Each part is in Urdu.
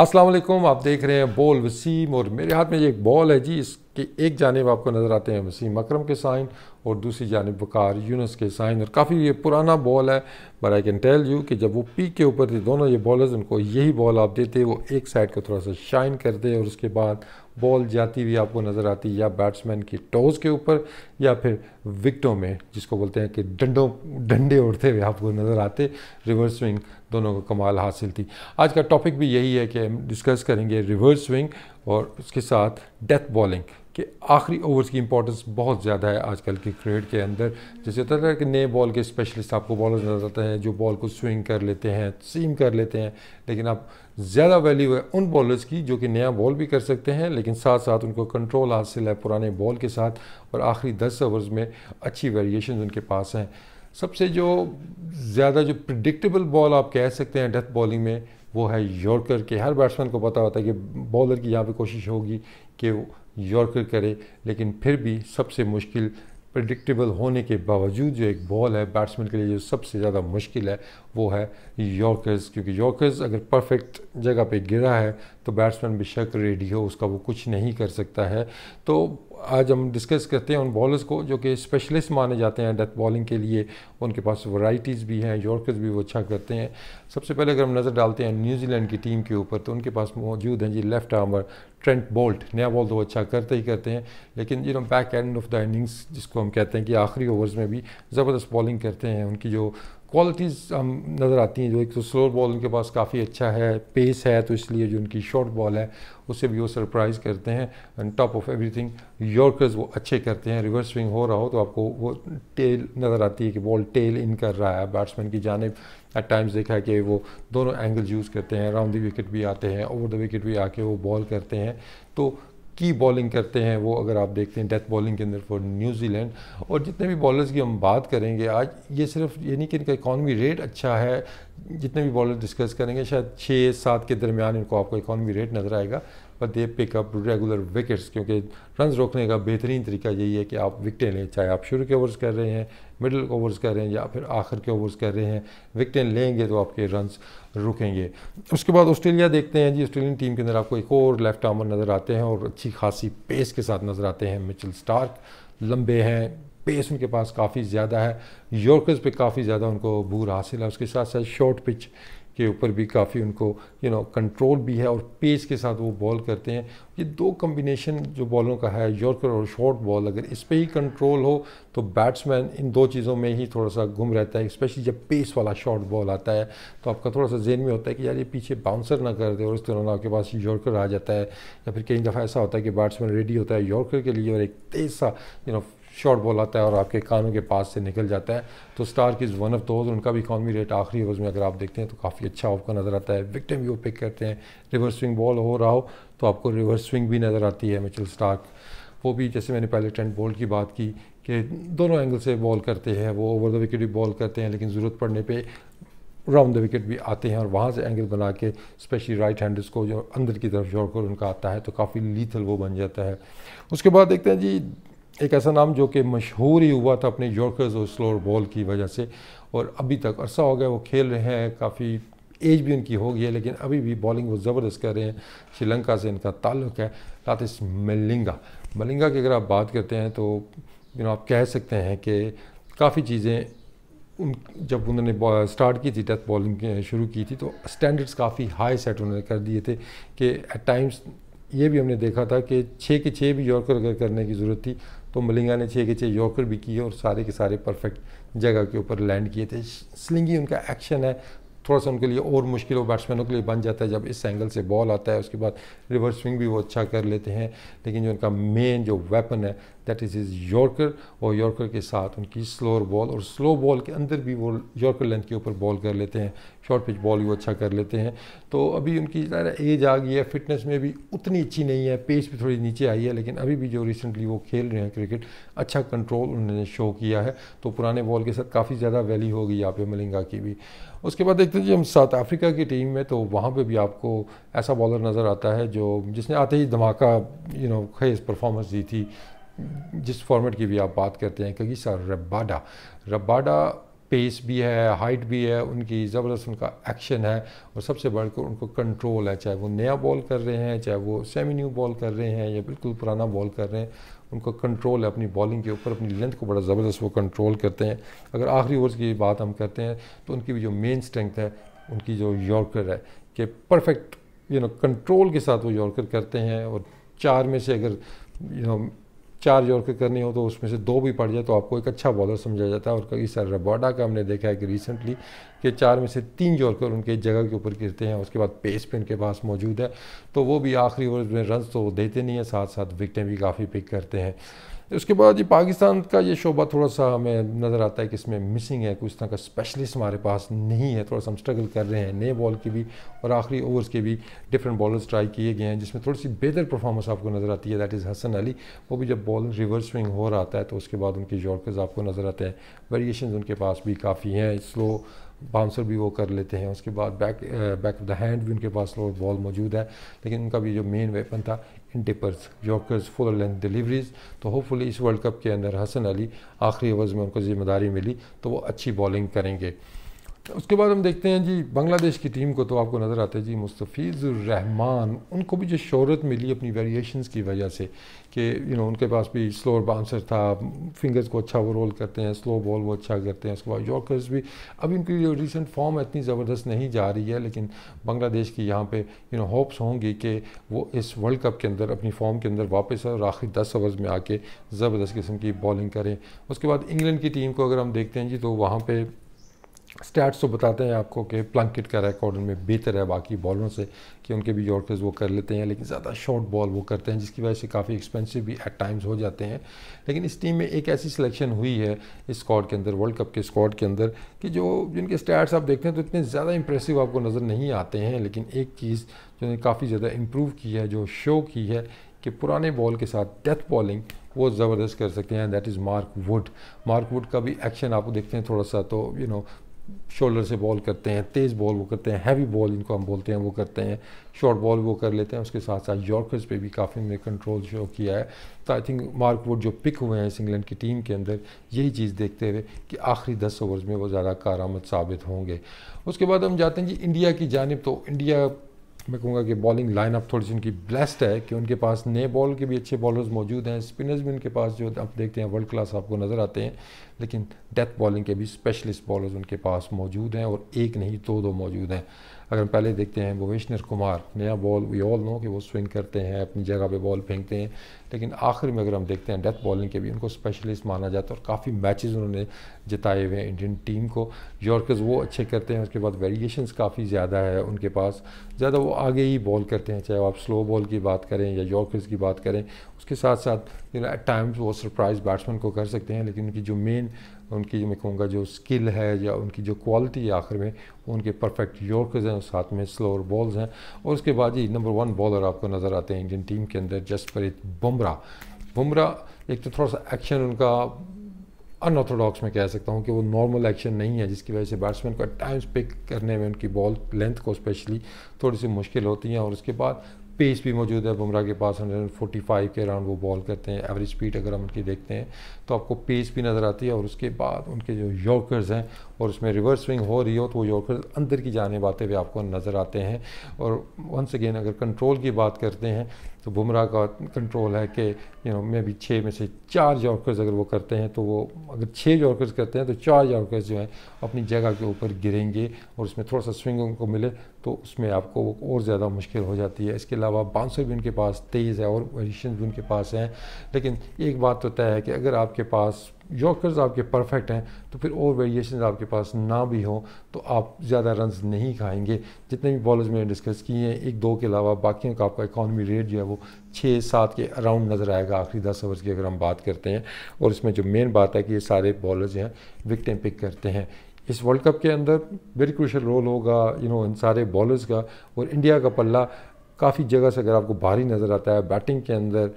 السلام علیکم آپ دیکھ رہے ہیں بول وسیم اور میرے ہاتھ میں یہ ایک بال ہے جی اس کہ ایک جانب آپ کو نظر آتے ہیں مسیح اکرم کے سائن اور دوسری جانب بکار یونس کے سائن اور کافی یہ پرانا بال ہے but I can tell you کہ جب وہ پی کے اوپر تھی دونوں یہ بالرز ان کو یہی بال آپ دیتے وہ ایک سائڈ کو تھوڑا سا شائن کرتے اور اس کے بعد بال جاتی ہوئی آپ کو نظر آتی یا بیٹس مین کی ٹوز کے اوپر یا پھر وکٹوں میں جس کو بولتے ہیں کہ ڈنڈوں ڈنڈے اڑتے ہوئے آپ کو نظر آتے ریورس سوئنگ دونوں کو کمال حاصل تھی آج کا ٹاپک بھی یہی ہے کہ ہم ڈسکس کریں گے ریورس سوئنگ اور اس کے ساتھ ڈیتھ بولنگ کہ آخری اوورز کی امپورٹنس بہت زیادہ ہے آج کل کے کھیل کے اندر جیسے ہوتا طرح کہ نئے بال کے اسپیشلسٹ آپ کو بالرز نظر آتا ہے جو بال کو سوئنگ کر لیتے ہیں سیم کر لیتے ہیں لیکن آپ زیادہ ویلیو ہے ان بالرز کی جو کہ نیا بال بھی کر سکتے ہیں لیکن ساتھ ساتھ ان کو کنٹرول حاصل ہے پرانے بال کے ساتھ اور آخری دس اوورز میں اچھی ویریشنز ان کے پاس ہیں سب سے جو زیادہ جو پرڈکٹیبل بال آپ کہہ سکتے ہیں ڈیتھ بالنگ میں وہ ہے یورکر کے ہر بیٹسمین کو پتہ ہوتا ہے کہ بالر کی یہاں پہ کوشش ہوگی کہ یارکر کرے لیکن پھر بھی سب سے مشکل پرڈکٹیبل ہونے کے باوجود جو ایک بال ہے بیٹسمین کے لیے جو سب سے زیادہ مشکل ہے وہ ہے یارکرز کیونکہ یارکرز اگر پرفیکٹ جگہ پہ گرا ہے تو بیٹسمن بے شک ریڈی ہو اس کا وہ کچھ نہیں کر سکتا ہے تو آج ہم ڈسکس کرتے ہیں ان بالرز کو جو کہ اسپیشلسٹ مانے جاتے ہیں ڈیتھ بالنگ کے لیے ان کے پاس ورائٹیز بھی ہیں یارکرز بھی وہ اچھا کرتے ہیں سب سے پہلے اگر ہم نظر ڈالتے ہیں نیوزی لینڈ کی ٹیم کے اوپر تو ان کے پاس موجود ہیں جی لیفٹ آرمر ٹرینٹ بولٹ نیا بال تو وہ اچھا کرتے ہی کرتے ہیں لیکن جی ہم back end of the innings جس کو ہم کہتے ہیں کہ آخری اوورز میں بھی زبردست بالنگ کرتے ہیں ان کی جو کوالٹیز ہم um, نظر آتی ہیں جو ایک تو سلو بال ان کے پاس کافی اچھا ہے پیس ہے تو اس لیے جو ان کی شارٹ بال ہے اسے بھی وہ سرپرائز کرتے ہیں and top of everything yorkers وہ اچھے کرتے ہیں ریورس سوئنگ ہو رہا ہو تو آپ کو وہ ٹیل نظر آتی ہے کہ بال ٹیل ان کر رہا ہے بیٹس مین کی جانب ایٹ ٹائمز دیکھا کہ وہ دونوں اینگل یوز کرتے ہیں راؤنڈ دی وکٹ بھی آتے ہیں اوور دا وکٹ بھی آ کے وہ بال کرتے ہیں تو کی بالنگ کرتے ہیں وہ اگر آپ دیکھتے ہیں ڈیتھ بالنگ کے اندر فور نیوزی لینڈ اور جتنے بھی بالرز کی ہم بات کریں گے آج یہ صرف یعنی کہ ان کا اکانومی ریٹ اچھا ہے جتنے بھی بالر ڈسکس کریں گے شاید چھ سات کے درمیان ان کو آپ کا اکانومی ریٹ نظر آئے گا they pick up regular wickets کیونکہ رنز روکنے کا بہترین طریقہ یہی ہے کہ آپ وکٹیں لیں چاہے آپ شروع کے اوورز کر رہے ہیں مڈل اوورز کر رہے ہیں یا پھر آخر کے اوورز کر رہے ہیں وکٹیں لیں گے تو آپ کے رنز رکیں گے اس کے بعد آسٹریلیا دیکھتے ہیں جی آسٹریلین ٹیم کے اندر آپ کو ایک اور لیفٹ آمر نظر آتے ہیں اور اچھی خاصی پیس کے ساتھ نظر آتے ہیں مچل اسٹارک لمبے ہیں پیس ان کے پاس کافی زیادہ ہے یورکرز پہ کافی زیادہ ان کو بور حاصل ہے اس کے ساتھ ساتھ شارٹ پچ کے اوپر بھی کافی ان کو یو نو کنٹرول بھی ہے اور پیس کے ساتھ وہ بال کرتے ہیں یہ دو کمبینیشن جو بالوں کا ہے یورکر اور شارٹ بال اگر اس پہ ہی کنٹرول ہو تو بیٹس مین ان دو چیزوں میں ہی تھوڑا سا گم رہتا ہے اسپیشلی جب پیس والا شارٹ بال آتا ہے تو آپ کا تھوڑا سا ذہن میں ہوتا ہے کہ یار یہ پیچھے باؤنسر نہ کر دے اور اس طرح نہ آپ کے پاس یورکر آ جاتا ہے یا پھر کئی دفعہ ایسا ہوتا ہے کہ مین ریڈی ہوتا ہے یورکر کے لیے اور ایک تیز سا یو نو شارٹ بال آتا ہے اور آپ کے کانوں کے پاس سے نکل جاتا ہے تو اسٹار کی ون آف دوز ان کا بھی اکانومی ریٹ آخری اوورز میں اگر آپ دیکھتے ہیں تو کافی اچھا آف کا نظر آتا ہے وکٹم بھی وہ پک کرتے ہیں ریورس سوئنگ بال ہو رہا ہو تو آپ کو ریورس سوئنگ بھی نظر آتی ہے میچل اسٹارک وہ بھی جیسے میں نے پہلے ٹینٹ بولٹ کی بات کی کہ دونوں اینگل سے بال کرتے ہیں وہ اوور دا وکٹ بھی بال کرتے ہیں لیکن ضرورت پڑنے پہ راؤنڈ دا وکٹ بھی آتے ہیں اور وہاں سے اینگل بنا کے اسپیشلی رائٹ ہینڈ کو جو اندر کی طرف جوڑ کر ان کا آتا ہے تو کافی لیتھل وہ بن جاتا ہے اس کے بعد دیکھتے ہیں جی ایک ایسا نام جو کہ مشہور ہی ہوا تھا اپنے یورکرز اور سلور بال کی وجہ سے اور ابھی تک عرصہ ہو گیا وہ کھیل رہے ہیں کافی ایج بھی ان کی ہو گئی ہے لیکن ابھی بھی بالنگ وہ زبردست کر رہے ہیں شری لنکا سے ان کا تعلق ہے لاتس ملنگا ملنگا کی اگر آپ بات کرتے ہیں تو جو آپ کہہ سکتے ہیں کہ کافی چیزیں ان جب انہوں نے سٹارٹ کی تھی ڈیتھ بالنگ شروع کی تھی تو سٹینڈرڈز کافی ہائی سیٹ انہوں نے کر دیے تھے کہ ایٹ ٹائمز یہ بھی ہم نے دیکھا تھا کہ چھ کے چھ بھی یورکر اگر کرنے کی ضرورت تھی تو ملنگا نے چھ کے چھ یورکر بھی کیے اور سارے کے سارے پرفیکٹ جگہ کے اوپر لینڈ کیے تھے سلنگی ان کا ایکشن ہے تھوڑا سا ان کے لیے اور مشکل ہو بیٹسمنوں کے لیے بن جاتا ہے جب اس اینگل سے بال آتا ہے اس کے بعد ریورس سوئنگ بھی وہ اچھا کر لیتے ہیں لیکن جو ان کا مین جو ویپن ہے دیٹ از از yorker اور یورکر کے ساتھ ان کی سلور بال اور سلو بال کے اندر بھی وہ yorker لینتھ کے اوپر بال کر لیتے ہیں شارٹ پچ بال وہ اچھا کر لیتے ہیں تو ابھی ان کی ذرا ایج آ گئی ہے فٹنس میں بھی اتنی اچھی نہیں ہے pace بھی تھوڑی نیچے آئی ہے لیکن ابھی بھی جو ریسنٹلی وہ کھیل رہے ہیں کرکٹ اچھا کنٹرول انہوں نے شو کیا ہے تو پرانے بال کے ساتھ کافی زیادہ ویلی ہوگی یہاں پہ ملنگا کی بھی اس کے بعد دیکھتے ہیں جی ہم ساؤتھ افریقہ کی ٹیم میں تو وہاں پہ بھی آپ کو ایسا بالر نظر آتا ہے جو جس نے آتے ہی دھماکہ یو نو خیز پرفارمنس دی تھی جس فارمیٹ کی بھی آپ بات کرتے ہیں کگیسا رباڈا رباڈا پیس بھی ہے ہائٹ بھی ہے ان کی زبردست ان کا ایکشن ہے اور سب سے بڑھ کر ان کو کنٹرول ہے چاہے وہ نیا بال کر رہے ہیں چاہے وہ سیمی نیو بال کر رہے ہیں یا بالکل پرانا بال کر رہے ہیں ان کو کنٹرول ہے اپنی بالنگ کے اوپر اپنی لینتھ کو بڑا زبردست وہ کنٹرول کرتے ہیں اگر آخری اوورز کی بات ہم کرتے ہیں تو ان کی بھی جو مین اسٹرینتھ ہے ان کی جو یورکر ہے کہ پرفیکٹ یو نو کنٹرول کے ساتھ وہ یارکر کرتے ہیں اور چار میں سے اگر know, چار یورکر کرنی ہو تو اس میں سے دو بھی پڑ جائے تو آپ کو ایک اچھا بالر سمجھا جاتا ہے اور کئی سارے رباڈا کا ہم نے دیکھا ہے کہ ریسنٹلی کہ چار میں سے تین یورکر ان کے جگہ کے اوپر گرتے ہیں اس کے بعد پیس پہ ان کے پاس موجود ہے تو وہ بھی آخری اوور میں رنز تو دیتے نہیں ہیں ساتھ ساتھ وکٹیں بھی کافی پک کرتے ہیں اس کے بعد یہ جی پاکستان کا یہ شعبہ تھوڑا سا ہمیں نظر آتا ہے کہ اس میں مسنگ ہے کچھ طرح کا اسپیشلسٹ ہمارے پاس نہیں ہے تھوڑا سا ہم اسٹرگل کر رہے ہیں نئے بال کے بھی اور آخری اوورس کے بھی ڈفرینٹ بالرز ٹرائی کیے گئے ہیں جس میں تھوڑی سی بہتر پرفارمنس آپ کو نظر آتی ہے دیٹ از حسن علی وہ بھی جب بال ریورس سوئنگ ہو رہا ہے تو اس کے بعد ان کے یارکرز آپ کو نظر آتے ہیں ویریشنز ان کے پاس بھی کافی ہیں سلو باؤنسر بھی وہ کر لیتے ہیں اس کے بعد back back of the hand بھی ان کے پاس بال موجود ہے لیکن ان کا بھی جو مین ویپن تھا dippers yorkers full length deliveries تو ہوپ فلی اس ورلڈ کپ کے اندر حسن علی آخری اوورز میں ان کو ذمہ داری ملی تو وہ اچھی بالنگ کریں گے اس کے بعد ہم دیکھتے ہیں جی بنگلہ دیش کی ٹیم کو تو آپ کو نظر آتا ہے جی مستفیض الرحمان ان کو بھی جو شہرت ملی اپنی ویریشنز کی وجہ سے کہ یو نو ان کے پاس بھی سلو باؤنسر تھا فنگرز کو اچھا وہ رول کرتے ہیں سلو بال وہ اچھا کرتے ہیں اس کے بعد یارکرز بھی اب ان کی جو ریسنٹ فارم اتنی زبردست نہیں جا رہی ہے لیکن بنگلہ دیش کی یہاں پہ یو نو ہوپس ہوں گی کہ وہ اس ورلڈ کپ کے اندر اپنی فارم کے اندر واپس اور آخری دس اوورز میں آ کے زبردست قسم کی بالنگ کریں اس کے بعد انگلینڈ کی ٹیم کو اگر ہم دیکھتے ہیں جی تو وہاں پہ سٹیٹس تو بتاتے ہیں آپ کو کہ پلنکٹ کا ریکارڈ ان میں بہتر ہے باقی بالوں سے کہ ان کے بھی وہ کر لیتے ہیں لیکن زیادہ شارٹ بال وہ کرتے ہیں جس کی وجہ سے کافی ایکسپینسو بھی ایٹ ٹائمز ہو جاتے ہیں لیکن اس ٹیم میں ایک ایسی سلیکشن ہوئی ہے اس اسکواڈ کے اندر ورلڈ کپ کے اسکواڈ کے اندر کہ جو جن کے سٹیٹس آپ دیکھتے ہیں تو اتنے زیادہ امپریسو آپ کو نظر نہیں آتے ہیں لیکن ایک چیز جو نے کافی زیادہ امپروو کی ہے جو شو کی ہے کہ پرانے بال کے ساتھ ڈیتھ بالنگ وہ زبردست کر سکتے ہیں that is Mark Wood Mark Wood کا بھی ایکشن آپ دیکھتے ہیں تھوڑا سا تو یو نو شولڈر سے بال کرتے ہیں تیز بال وہ کرتے ہیں ہیوی بال ان کو ہم بولتے ہیں وہ کرتے ہیں شارٹ بال وہ کر لیتے ہیں اس کے ساتھ ساتھ یارکرز پہ بھی کافی انہوں نے کنٹرول شو کیا ہے تو آئی تھنک مارک ووڈ جو پک ہوئے ہیں اس انگلینڈ کی ٹیم کے اندر یہی چیز دیکھتے ہوئے کہ آخری دس اوورز میں وہ زیادہ کارآمد ثابت ہوں گے اس کے بعد ہم جاتے ہیں جی انڈیا کی جانب تو انڈیا میں کہوں گا کہ بالنگ لائن اپ تھوڑی سی ان کی بلیسٹ ہے کہ ان کے پاس نئے بال کے بھی اچھے بالرز موجود ہیں اسپنرز بھی ان کے پاس جو آپ دیکھتے ہیں ورلڈ کلاس آپ کو نظر آتے ہیں لیکن ڈیتھ بالنگ کے بھی اسپیشلسٹ بالرز ان کے پاس موجود ہیں اور ایک نہیں دو دو موجود ہیں اگر ہم پہلے دیکھتے ہیں بھویشنر کمار نیا بال وی آل نو کہ وہ سوئنگ کرتے ہیں اپنی جگہ پہ بال پھینکتے ہیں لیکن آخر میں اگر ہم دیکھتے ہیں ڈیتھ بالنگ کے بھی ان کو اسپیشلسٹ مانا جاتا ہے اور کافی میچز انہوں نے جتائے ہوئے ہیں انڈین ٹیم کو یارکرز وہ اچھے کرتے ہیں اس کے بعد ویریشنس کافی زیادہ ہے ان کے پاس زیادہ وہ آگے ہی بال کرتے ہیں چاہے وہ سلو بال کی بات کریں یا یارکرز کی بات کریں اس کے ساتھ ساتھ ایٹ ٹائمز وہ سرپرائز بیٹسمین کو کر سکتے ہیں لیکن ان کی جو مین ان کی میں کہوں گا جو سکل ہے یا ان کی جو کوالٹی ہے آخر میں ان کے پرفیکٹ یورکرز ہیں اس ساتھ میں سلور بالز ہیں اور اس کے بعد ہی نمبر ون بالر آپ کو نظر آتے ہیں انڈین ٹیم کے اندر جس ایک بم بمرا ایک تو تھوڑا سا ایکشن ان کا ان آرتھوڈاکس میں کہہ سکتا ہوں کہ وہ نارمل ایکشن نہیں ہے جس کی وجہ سے بیٹسمین کو ٹائمس پک کرنے میں ان کی بال لینتھ کو اسپیشلی تھوڑی سی مشکل ہوتی ہیں اور اس کے بعد پیس بھی موجود ہے بمراہ کے پاس ہنڈریڈ اینڈ فورٹی فائیو کے راؤنڈ وہ بال کرتے ہیں ایوریج اسپیڈ اگر ہم ان کی دیکھتے ہیں تو آپ کو پیس بھی نظر آتی ہے اور اس کے بعد ان کے جو یورکرز ہیں اور اس میں ریورس سوئنگ ہو رہی ہو تو وہ یورکرز اندر کی جانے آتے بھی آپ کو نظر آتے ہیں اور ونس اگین اگر کنٹرول کی بات کرتے ہیں تو بمراہ کا کنٹرول ہے کہ میں بھی چھ میں سے چار یورکرز اگر وہ کرتے ہیں تو وہ اگر چھ یورکرز کرتے ہیں تو چار یورکرز جو ہیں اپنی جگہ کے اوپر گریں گے اور اس میں تھوڑا سا سوئنگ ان کو ملے تو اس میں آپ کو اور زیادہ مشکل ہو جاتی ہے اس کے علاوہ باؤنسر بھی ان کے پاس تیز ہے اور ویریشنز بھی ان کے پاس ہیں لیکن ایک بات تو طے ہے کہ اگر آپ کے پاس یوکرز آپ کے پرفیکٹ ہیں تو پھر اور ویریشنز آپ کے پاس نہ بھی ہوں تو آپ زیادہ رنز نہیں کھائیں گے جتنے بھی بالرز میں نے ڈسکس کیے ہیں ایک دو کے علاوہ باقیوں کا آپ کا اکانومی ریٹ جو ہے وہ چھ سات کے اراؤنڈ نظر آئے گا آخری دس اوورز کی اگر ہم بات کرتے ہیں اور اس میں جو مین بات ہے کہ یہ سارے بالرز ہیں وکٹیں پک کرتے ہیں اس ورلڈ کپ کے اندر ویری کروشل رول ہوگا یو نو ان سارے بالرز کا اور انڈیا کا پلہ کافی جگہ سے اگر آپ کو بھاری نظر آتا ہے بیٹنگ کے اندر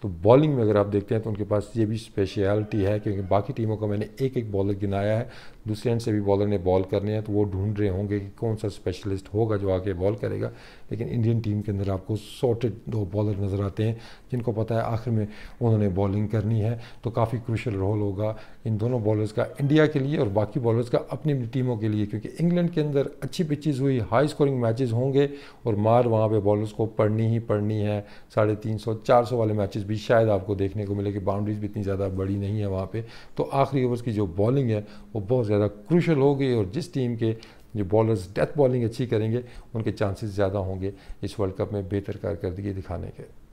تو بالنگ میں اگر آپ دیکھتے ہیں تو ان کے پاس یہ بھی اسپیشیلٹی ہے کیونکہ باقی ٹیموں کا میں نے ایک ایک بالر گنایا ہے دوسرے اینڈ سے بھی بالر نے بال کرنے ہیں تو وہ ڈھونڈ رہے ہوں گے کہ کون سا اسپیشلسٹ ہوگا جو آ کے بال کرے گا لیکن انڈین ٹیم کے اندر آپ کو سارٹیڈ دو بالر نظر آتے ہیں جن کو پتہ ہے آخر میں انہوں نے بالنگ کرنی ہے تو کافی کروشل رول ہوگا ان دونوں بالرز کا انڈیا کے لیے اور باقی بالرز کا اپنی ٹیموں کے لیے کیونکہ انگلینڈ کے اندر اچھی پچیز ہوئی ہائی اسکورنگ میچز ہوں گے اور مار وہاں پہ بالرز کو پڑھنی ہی پڑھنی ہے ساڑھے تین سو چار سو والے میچز بھی شاید آپ کو دیکھنے کو ملے کہ باؤنڈریز بھی اتنی زیادہ بڑی نہیں ہے وہاں پہ تو آخری اوورز کی جو بالنگ ہے وہ بہت زیادہ زیادہ کروشل ہوگی اور جس ٹیم کے جو بالرز ڈیتھ بالنگ اچھی کریں گے ان کے چانسز زیادہ ہوں گے اس ورلڈ کپ میں بہتر کارکردگی دکھانے کے